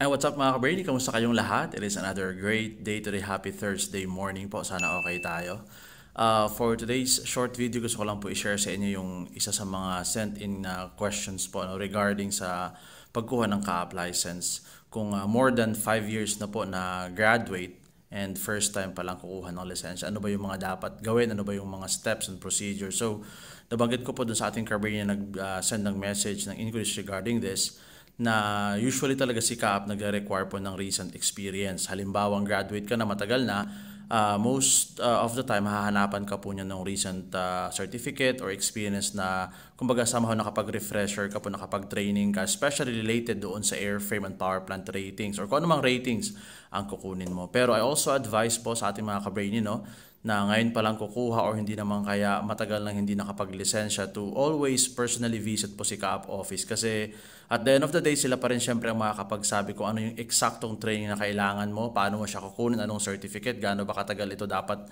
And what's up mga ka-Brady? Kamusta kayong lahat? It is another great day today. Happy Thursday morning po. Sana okay tayo. Uh, for today's short video, gusto ko lang po i-share sa inyo yung isa sa mga sent-in uh, questions po no, regarding sa pagkuha ng ka-app license. Kung uh, more than 5 years na po na graduate and first time pa lang kukuha ng lisensya, ano ba yung mga dapat gawin? Ano ba yung mga steps and procedure? So, nabanggit ko po dun sa ating ka na nag-send uh, ng message ng inquiries regarding this na usually talaga si Kaap nagre-require po ng recent experience. Halimbawa, ang graduate ka na matagal na, uh, most uh, of the time hahanapan ka po niya ng recent uh, certificate or experience na kumbaga somehow nakapag-refresher ka po, nakapag-training ka, especially related doon sa airframe and power plant ratings or kung anumang ratings ang kukunin mo. Pero I also advise po sa ating mga kabrainy, no, na ngayon pa lang kukuha or hindi naman kaya matagal nang hindi nakapaglisensya to always personally visit po si Kaap Office kasi at the end of the day sila pa rin syempre ang makakapagsabi kung ano yung eksaktong training na kailangan mo, paano mo siya kukunin, anong certificate, gaano ba katagal ito dapat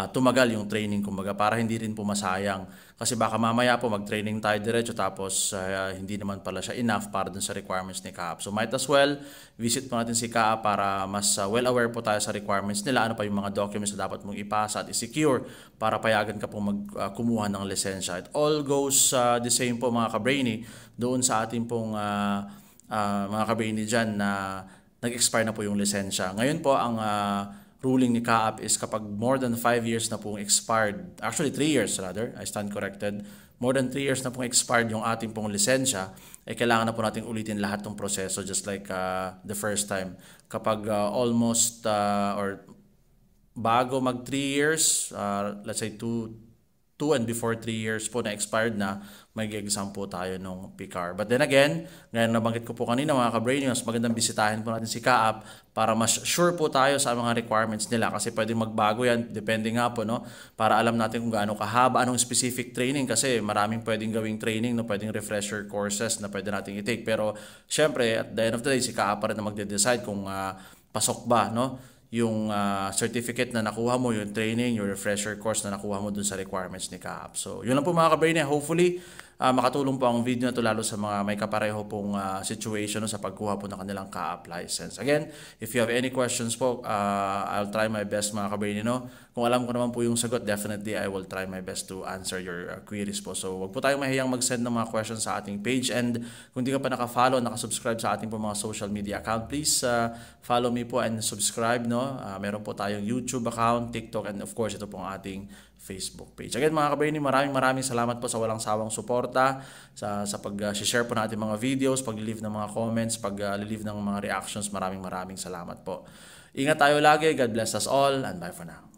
uh, tumagal yung training kumbaga para hindi rin po masayang kasi baka mamaya po mag-training tayo diretso tapos uh, hindi naman pala siya enough para dun sa requirements ni Kaap. So might as well visit po natin si Kaap para mas uh, well aware po tayo sa requirements nila. Ano pa yung mga documents na dapat mong ipasa at i-secure para payagan ka pong magkumuha ah, uh, ng lisensya. It all goes uh, the same po mga kabrainy doon sa ating pong uh, uh, mga kabrainy dyan na nag-expire na po yung lisensya. Ngayon po ang... Uh, ruling ni CAAP is kapag more than 5 years na pong expired, actually 3 years rather, I stand corrected, more than 3 years na pong expired yung ating pong lisensya, eh kailangan na po natin ulitin lahat ng proseso just like uh, the first time. Kapag uh, almost uh, or bago mag 3 years, uh, let's say 2 2 and before 3 years po na expired na, mag-exam po tayo ng PCAR. But then again, ngayon nabanggit ko po kanina mga ka-brainy, magandang bisitahin po natin si Kaap para mas sure po tayo sa mga requirements nila kasi pwede magbago yan depende nga po no para alam natin kung gaano kahaba anong specific training kasi maraming pwedeng gawing training no pwedeng refresher courses na pwede nating i-take pero syempre at the end of the day si Kaap pa rin na magde-decide kung uh, pasok ba no yung uh, certificate na nakuha mo, yung training, your refresher course na nakuha mo dun sa requirements ni Kaap. So, yun lang po mga kabrine. Hopefully, uh, makatulong po ang video na to lalo sa mga may kapareho pong uh, situation sa pagkuha po ng kanilang ka-app license. Again, if you have any questions po, uh, I'll try my best mga kabayan. No? Kung alam ko naman po yung sagot, definitely I will try my best to answer your uh, queries po. So wag po tayong mahiyang mag-send ng mga questions sa ating page and kung di ka pa naka-follow, naka-subscribe sa ating po mga social media account, please uh, follow me po and subscribe. No? Uh, meron po tayong YouTube account, TikTok, and of course ito pong ating Facebook page. Again mga kabayani, maraming maraming salamat po sa walang sawang suporta, sa, sa pag-share ah, uh, po natin mga videos, pag-leave ng mga comments, pag-leave uh, ng mga reactions. Maraming maraming salamat po. Ingat tayo lagi. God bless us all and bye for now.